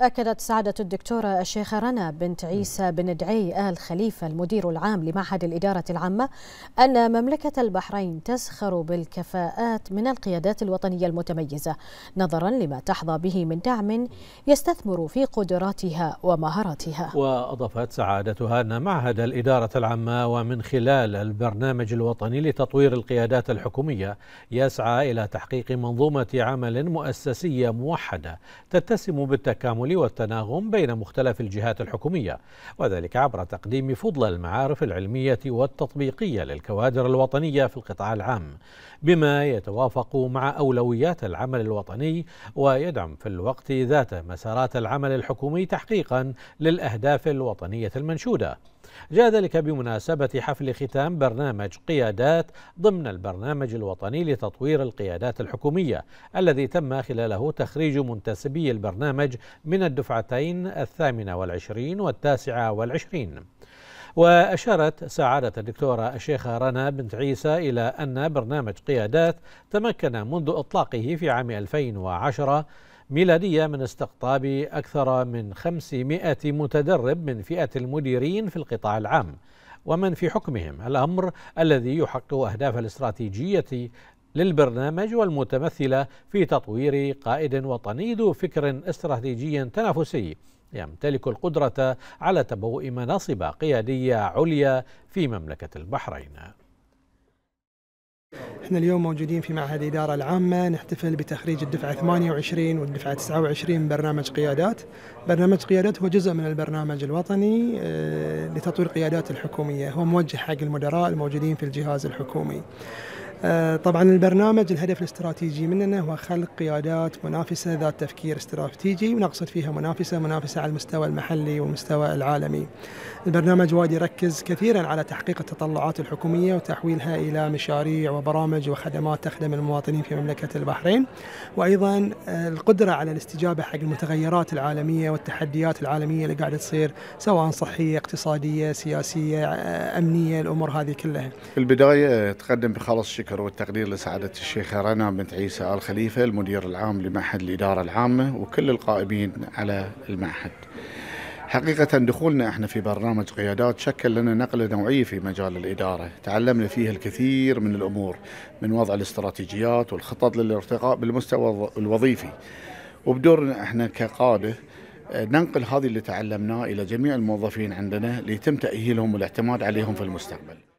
أكدت سعادة الدكتورة الشيخة رنا بنت عيسى بن دعي آل خليفة المدير العام لمعهد الإدارة العامة أن مملكة البحرين تزخر بالكفاءات من القيادات الوطنية المتميزة نظرا لما تحظى به من دعم يستثمر في قدراتها ومهاراتها وأضافت سعادتها أن معهد الإدارة العامة ومن خلال البرنامج الوطني لتطوير القيادات الحكومية يسعى إلى تحقيق منظومة عمل مؤسسية موحدة تتسم بالتكامل التعامل والتناغم بين مختلف الجهات الحكومية وذلك عبر تقديم فضل المعارف العلمية والتطبيقية للكوادر الوطنية في القطاع العام بما يتوافق مع أولويات العمل الوطني ويدعم في الوقت ذاته مسارات العمل الحكومي تحقيقا للأهداف الوطنية المنشودة جاء ذلك بمناسبة حفل ختام برنامج قيادات ضمن البرنامج الوطني لتطوير القيادات الحكومية الذي تم خلاله تخريج منتسبي البرنامج من من الدفعتين الثامنة والعشرين والتاسعة والعشرين وأشارت سعادة الدكتورة الشيخة رنا بنت عيسى إلى أن برنامج قيادات تمكن منذ إطلاقه في عام 2010 ميلادية من استقطاب أكثر من 500 متدرب من فئة المديرين في القطاع العام ومن في حكمهم الأمر الذي يحقق أهداف الاستراتيجية للبرنامج والمتمثلة في تطوير قائد وطني ذو فكر استراتيجي تنافسي يمتلك القدرة على تبوء مناصب قيادية عليا في مملكة البحرين احنا اليوم موجودين في معهد الإدارة العامة نحتفل بتخريج الدفعة 28 والدفعة 29 من برنامج قيادات برنامج قيادات هو جزء من البرنامج الوطني آه، لتطوير قيادات الحكومية هو موجه حق المدراء الموجودين في الجهاز الحكومي آه، طبعا البرنامج الهدف الاستراتيجي مننا هو خلق قيادات منافسه ذات تفكير استراتيجي ونقصد فيها منافسه منافسه على المستوى المحلي والمستوى العالمي. البرنامج وايد يركز كثيرا على تحقيق التطلعات الحكوميه وتحويلها الى مشاريع وبرامج وخدمات تخدم المواطنين في مملكه البحرين وايضا آه، القدره على الاستجابه حق المتغيرات العالميه والتحديات العالميه اللي قاعده تصير سواء صحيه، اقتصاديه، سياسيه، آه، امنيه، الامور هذه كلها. في البدايه تقدم بخلص الشكر الشكر والتقدير لسعادة الشيخة رنا بنت عيسى آل خليفة المدير العام لمعهد الإدارة العامة وكل القائمين على المعهد حقيقة دخولنا احنا في برنامج قيادات شكل لنا نقلة نوعية في مجال الإدارة، تعلمنا فيها الكثير من الأمور من وضع الاستراتيجيات والخطط للارتقاء بالمستوى الوظيفي. وبدورنا احنا كقادة آه، ننقل هذه اللي تعلمناه إلى جميع الموظفين عندنا ليتم تأهيلهم والاعتماد عليهم في المستقبل.